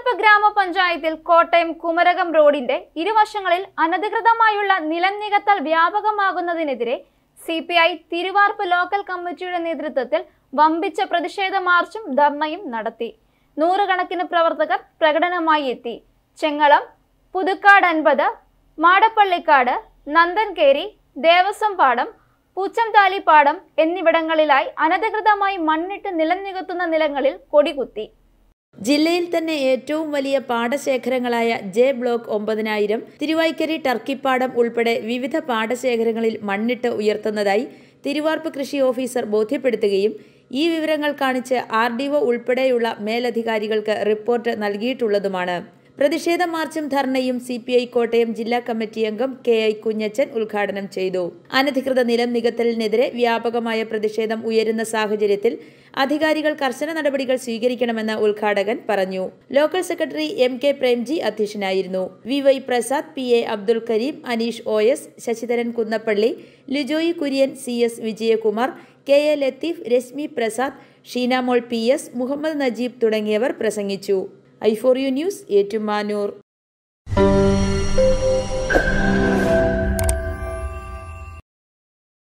കൂനൂർപ്പ് ഗ്രാമപഞ്ചായത്തിൽ കോട്ടയം കുമരകം റോഡിന്റെ ഇരുവശങ്ങളിൽ അനധികൃതമായുള്ള നിലം നികത്തൽ വ്യാപകമാകുന്നതിനെതിരെ C P I Thiruvarppu local കമ്മിറ്റിയുടെ നേതൃത്വത്തിൽ വമ്പിച്ച പ്രതിഷേധ മാർച്ചും ധർണയും നടത്തി നൂറുകണക്കിന് പ്രവർത്തകർ പ്രകടനമായി എത്തി ചെങ്ങളം പുതുക്കാട് അൻപത് മാടപ്പള്ളിക്കാട് നന്ദൻകേരി ദേവസ്വം പാടം പൂച്ചംതാലിപ്പാടം എന്നിവിടങ്ങളിലായി അനധികൃതമായി മണ്ണിട്ട് നിലം നികത്തുന്ന നിലങ്ങളിൽ കൊടികുത്തി ജില്ലയിൽ തന്നെ ഏറ്റവും വലിയ പാടശേഖരങ്ങളായ ജെ ബ്ലോക്ക് ഒമ്പതിനായിരം തിരുവായ്ക്കരി ടർക്കിപ്പാടം ഉൾപ്പെടെ വിവിധ പാടശേഖരങ്ങളിൽ മണ്ണിട്ട് ഉയർത്തുന്നതായി തിരുവാർപ്പ് കൃഷി ഓഫീസർ ബോധ്യപ്പെടുത്തുകയും ഈ വിവരങ്ങൾ കാണിച്ച് ആർ ഉൾപ്പെടെയുള്ള മേലധികാരികൾക്ക് റിപ്പോർട്ട് നൽകിയിട്ടുള്ളതുമാണ് പ്രതിഷേധ മാർച്ചും ധർണയും സി പി ഐ കോട്ടയം ജില്ലാ കമ്മിറ്റി അംഗം കെ ഐ കുഞ്ഞച്ചൻ ഉദ്ഘാടനം ചെയ്തു അനധികൃത നിലം നികത്തലിനെതിരെ വ്യാപകമായ പ്രതിഷേധം ഉയരുന്ന സാഹചര്യത്തിൽ അധികാരികൾ കർശന നടപടികൾ സ്വീകരിക്കണമെന്ന് ഉദ്ഘാടകൻ പറഞ്ഞു local secretary M K Premji അധ്യക്ഷനായിരുന്നു V Y Prasad P A Abdul Kareem Aneesh O S Sasidharan Kunnappally Lijoy Kurian C S Vijayakumar K A Latheef Reshmi Prasad Sheenamol P S Muhammad Najeeb തുടങ്ങിയവർ പ്രസംഗിച്ചു I four U news Ettumanoor